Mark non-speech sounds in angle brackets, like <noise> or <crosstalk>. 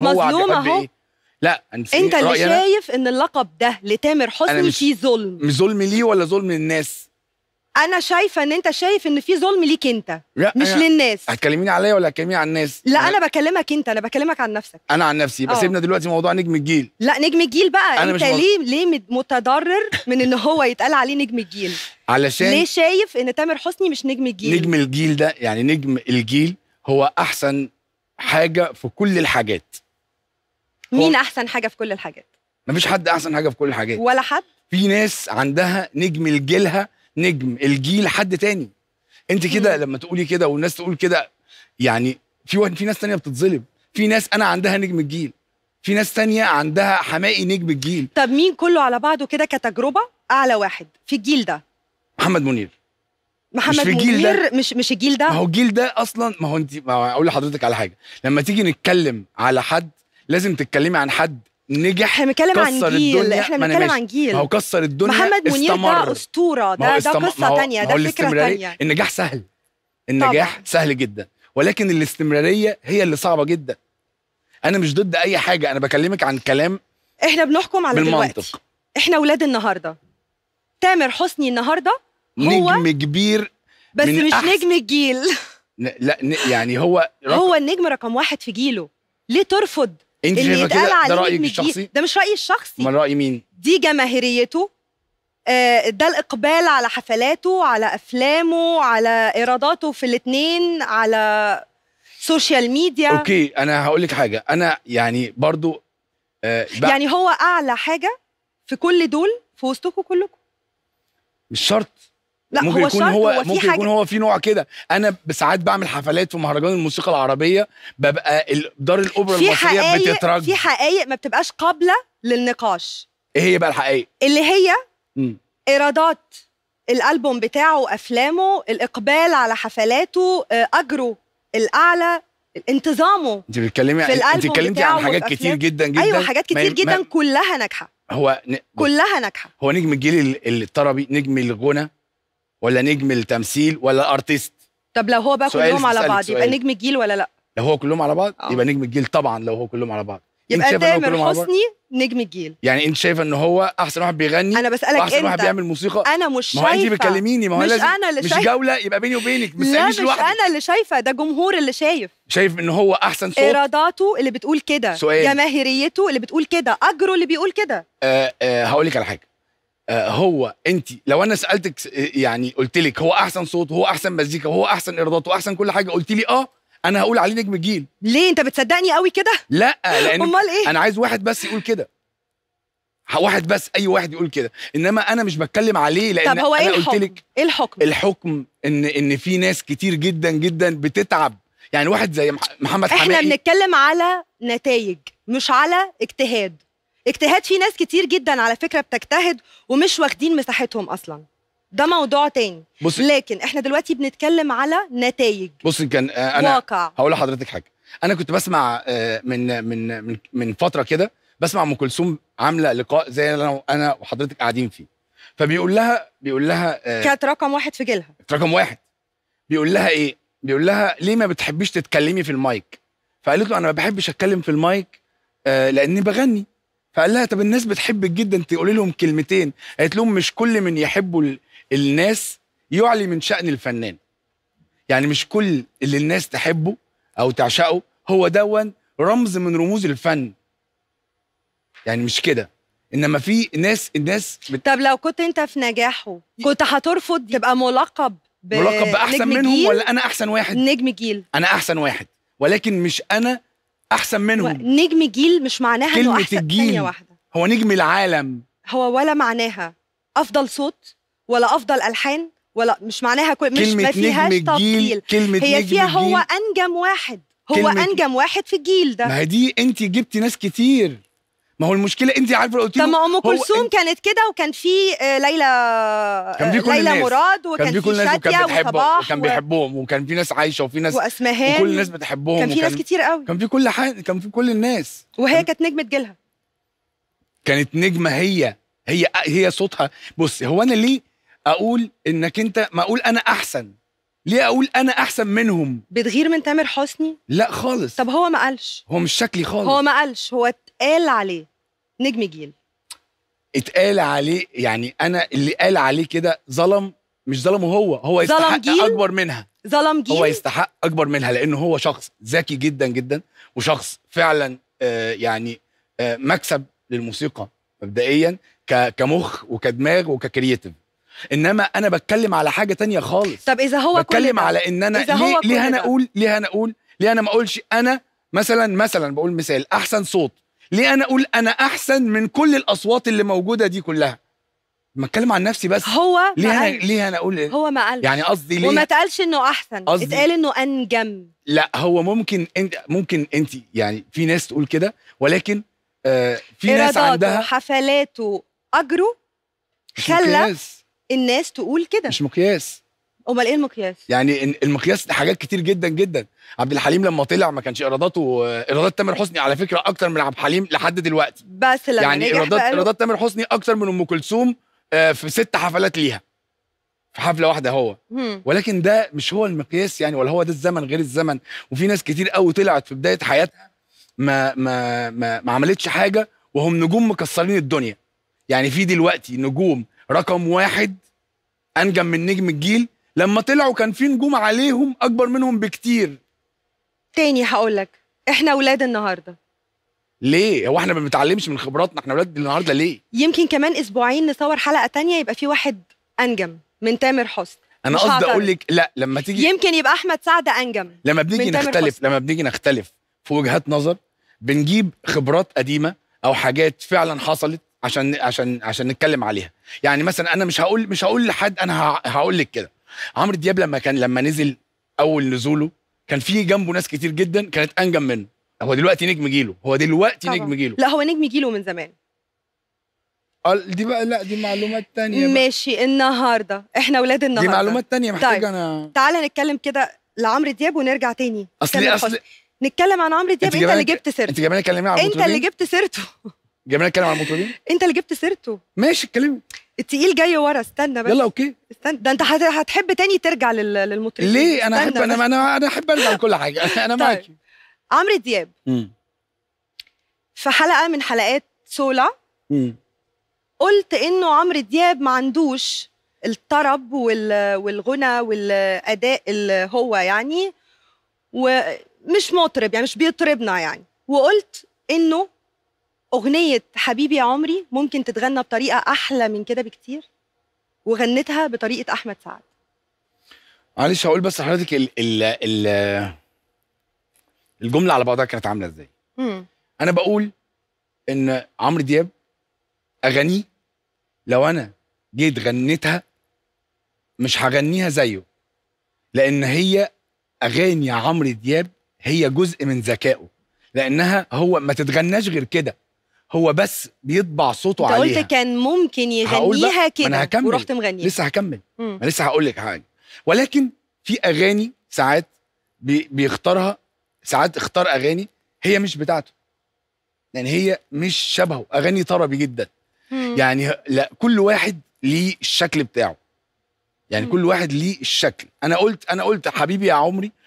مظلوم اهو إيه؟ لا انت انت اللي شايف ان اللقب ده لتامر حسني فيه ظلم مش ظلم ليه ولا ظلم للناس انا شايفه ان انت شايف ان في ظلم ليك انت لا مش أنا للناس هتكلميني عليا ولا هتكلميني على الناس لا أنا, انا بكلمك انت انا بكلمك عن نفسك انا عن نفسي بس آه. سيبنا دلوقتي موضوع نجم الجيل لا نجم الجيل بقى أنا انت مش ليه ليه متضرر من ان هو يتقال عليه نجم الجيل علشان ليه شايف ان تامر حسني مش نجم الجيل نجم الجيل ده يعني نجم الجيل هو احسن حاجه في كل الحاجات مين احسن حاجه في كل الحاجات مفيش حد احسن حاجه في كل الحاجات ولا حد في ناس عندها نجم لجيلها نجم الجيل حد تاني انت كده لما تقولي كده والناس تقول كده يعني في واحد في ناس تانية بتتظلم في ناس انا عندها نجم الجيل في ناس تانية عندها حمائي نجم الجيل طب مين كله على بعضه كده كتجربه اعلى واحد في الجيل ده محمد منير محمد مش منير ده. مش مش الجيل ده ما هو الجيل ده اصلا ما هو انت ما هو اقول لحضرتك على حاجه لما تيجي نتكلم على حد لازم تتكلمي عن حد نجح احنا بنتكلم عن جيل احنا بنتكلم عن جيل ما هو كسر الدنيا محمد منير ده اسطوره ده استم... ده قصه ثانيه ده فكره ثانيه النجاح سهل النجاح طبعا. سهل جدا ولكن الاستمراريه هي اللي صعبه جدا انا مش ضد اي حاجه انا بكلمك عن كلام احنا بنحكم على بالمنطق. دلوقتي احنا ولاد النهارده تامر حسني النهارده هو نجم كبير بس مش أحسن. نجم الجيل لا يعني هو هو النجم رقم واحد في جيله ليه ترفض انت اللي يتقال عليه ده رايك الشخصي ده مش رايي الشخصي امال راي مين دي جماهيريته آه، ده الاقبال على حفلاته على افلامه على ايراداته في الاثنين على سوشيال ميديا اوكي انا هقول لك حاجه انا يعني برضو آه يعني هو اعلى حاجه في كل دول في وسطكم كلكم مش شرط لا ممكن هو يكون هو, هو ممكن حاجة. يكون هو في نوع كده انا بساعات بعمل حفلات في مهرجان الموسيقى العربيه ببقى دار الاوبرا المصريه بتترج في حقائق ما بتبقاش قابله للنقاش ايه هي بقى الحقائق اللي هي ايرادات الالبوم بتاعه وافلامه الاقبال على حفلاته آه، اجره الاعلى انتظامه انت بتتكلمي انت اتكلمتي عن حاجات والأفلام. كتير جدا أيوة، جدا ايوه حاجات كتير ما... جدا ما... كلها ناجحه هو ن... كلها ناجحه هو نجم الجيل الطربي نجم الغنى ولا نجم التمثيل ولا ارتست طب لو هو بقى كلهم على بعض يبقى نجم الجيل ولا لا لو هو كلهم على بعض آه. يبقى نجم الجيل طبعا لو هو كلهم على بعض يبقى تامر حسني نجم الجيل يعني انت شايفه ان هو احسن واحد بيغني انا بسالك انت واحد بيعمل موسيقى انا مش شايفه ما هو انت بتكلميني ما هو مش لازم انا اللي مش شايف. جوله يبقى بيني وبينك مش لا مش لوحدك. انا اللي شايفه ده جمهور اللي شايف شايف ان هو احسن صوت ايراداته اللي بتقول كده جماهيريته اللي بتقول كده اجره اللي بيقول كده أه أه هقول لك على حاجه آه، هو انت لو انا سالتك يعني قلت لك هو احسن صوت هو احسن مزيكا هو احسن ايرادات واحسن كل حاجه قلت لي اه انا هقول عليه نجم الجيل ليه انت بتصدقني قوي كده لا لان امال ايه انا عايز واحد بس يقول كده واحد بس اي واحد يقول كده انما انا مش بتكلم عليه لان طب هو ايه الحكم؟ قلت لك ايه الحكم الحكم ان ان في ناس كتير جدا جدا بتتعب يعني واحد زي محمد حماقي احنا بنتكلم على نتائج مش على اجتهاد اجتهاد في ناس كتير جدا على فكره بتجتهد ومش واخدين مساحتهم اصلا ده موضوع تاني بص لكن احنا دلوقتي بنتكلم على نتائج بص كان آه، انا واقع. هقول لحضرتك حاجه انا كنت بسمع آه، من من من, من فتره كده بسمع ام كلثوم عامله لقاء زي انا انا وحضرتك قاعدين فيه فبيقول لها بيقول لها آه، كانت رقم واحد في جيلها رقم واحد بيقول لها ايه بيقول لها ليه ما بتحبيش تتكلمي في المايك فقالت له انا ما بحبش اتكلم في المايك لاني بغني فقال لها طب الناس بتحبك جدا تقولي لهم كلمتين قالت لهم مش كل من يحبه الناس يعلي من شأن الفنان يعني مش كل اللي الناس تحبه او تعشقه هو دون رمز من رموز الفن يعني مش كده انما في ناس الناس بت... طب لو كنت انت في نجاحه كنت هترفض تبقى ملقب ب... ملقب باحسن منهم ولا انا احسن واحد نجم جيل انا احسن واحد ولكن مش انا احسن منهم نجم جيل مش معناها انه احسن الجيل ثانيه واحده هو نجم العالم هو ولا معناها افضل صوت ولا افضل الحان ولا مش معناها كل مش ما فيهاش تفضيل كلمة هي نجم فيها هو انجم واحد هو انجم واحد في الجيل ده ما هي دي انت جبتي ناس كتير ما هو المشكله انت عارفه قلت له طب ما ام كلثوم كانت كده وكان في آه، ليلى كان في آه، كل ليلى الناس. مراد وكان في كل الناس وكان بتحبهم وكان بيحبهم وكان في ناس عايشه وفي ناس واسمهان وكل الناس بتحبهم كان في ناس كتير قوي كان في كل حاجه كان في كل الناس وهي كانت نجمه جيلها كانت نجمه هي هي هي صوتها بص هو انا ليه اقول انك انت ما اقول انا احسن ليه اقول انا احسن منهم بتغير من تامر حسني لا خالص طب هو ما قالش هو مش شكلي خالص هو ما قالش هو اتقال عليه نجم جيل اتقال عليه يعني انا اللي قال عليه كده ظلم مش ظلمه هو هو يستحق جيل؟ اكبر منها ظلم جيل هو يستحق اكبر منها لان هو شخص ذكي جدا جدا وشخص فعلا آه، يعني آه، مكسب للموسيقى مبدئيا كمخ وكدماغ وككرييتيف انما انا بتكلم على حاجه تانية خالص طب اذا هو بتكلم كل على ان انا ليه, ليه انا اقول ليه انا اقول ليه انا ما اقولش انا مثلا مثلا بقول مثال احسن صوت ليه انا اقول انا احسن من كل الاصوات اللي موجوده دي كلها ما اتكلم عن نفسي بس هو ليه انا ليه انا اقول إيه؟ هو ما قالش يعني قصدي ليه وما اتقالش انه احسن قصدي اتقال انه انجم لا هو ممكن انت ممكن انت يعني في ناس تقول كده ولكن آه في ناس عندها حفلاته اجره خلى الناس تقول كده مش مقياس امال ايه المقياس يعني المقياس حاجات كتير جدا جدا عبد الحليم لما طلع ما كانش ايراداته ايرادات تامر حسني على فكره اكتر من عبد الحليم لحد دلوقتي بس لما يعني ايرادات ايرادات تامر حسني اكتر من ام كلثوم آه، في ست حفلات ليها في حفله واحده هو ولكن ده مش هو المقياس يعني ولا هو ده الزمن غير الزمن وفي ناس كتير قوي طلعت في بدايه حياتها ما ما ما, ما عملتش حاجه وهم نجوم مكسرين الدنيا يعني في دلوقتي نجوم رقم واحد انجم من نجم الجيل لما طلعوا كان في نجوم عليهم اكبر منهم بكتير تاني هقول لك احنا اولاد النهارده ليه هو احنا ما بنتعلمش من خبراتنا احنا اولاد النهارده ليه يمكن كمان اسبوعين نصور حلقه تانية يبقى في واحد انجم من تامر حسني انا قصدي اقول لك لا لما تيجي يمكن يبقى احمد سعد انجم لما بنيجي نختلف حسن. لما بنيجي نختلف في وجهات نظر بنجيب خبرات قديمه او حاجات فعلا حصلت عشان عشان عشان نتكلم عليها يعني مثلا انا مش هقول مش هقول لحد انا هقول لك كده عمرو دياب لما كان لما نزل اول نزوله كان في جنبه ناس كتير جدا كانت انجم منه هو دلوقتي نجم جيله هو دلوقتي طبعا. نجم جيله لا هو نجم جيله من زمان دي بقى لا دي معلومات تانية بقى. ماشي النهارده احنا ولاد النهارده دي معلومات تانية محتاجة طيب. انا تعالى نتكلم كده لعمرو دياب ونرجع تاني اصل اصل نتكلم عن عمرو دياب انت, انت اللي جبت سيرته انت عن انت اللي جبت سيرته جميل اتكلم عن المطربين انت اللي جبت سيرته ماشي اتكلمي التقيل جاي ورا استنى بس يلا اوكي استنى ده انت هتحب تاني ترجع للمطربين ليه انا احب انا انا انا احب ارجع لكل حاجه <laughs> انا طيب. معاكي عمرو دياب في حلقه من حلقات سولا مم. قلت انه عمرو دياب ما عندوش الطرب والغنى والاداء اللي هو يعني ومش مطرب يعني مش بيطربنا يعني وقلت انه اغنيه حبيبي عمري ممكن تتغنى بطريقه احلى من كده بكتير وغنتها بطريقه احمد سعد معلش هقول بس لحضرتك ال ال ال الجمله على بعضها كانت عامله ازاي انا بقول ان عمرو دياب اغانيه لو انا جيت غنيتها مش هغنيها زيه لان هي اغاني عمرو دياب هي جزء من ذكائه لانها هو ما تتغناش غير كده هو بس بيطبع صوته عليها انت قلت كان ممكن يغنيها كده ورحت مغنيها لسه هكمل ما انا لسه هقول لك حاجه ولكن في اغاني ساعات بي بيختارها ساعات اختار اغاني هي مش بتاعته يعني هي مش شبهه اغاني طربي جدا مم. يعني لا كل واحد ليه الشكل بتاعه يعني مم. كل واحد ليه الشكل انا قلت انا قلت حبيبي يا عمري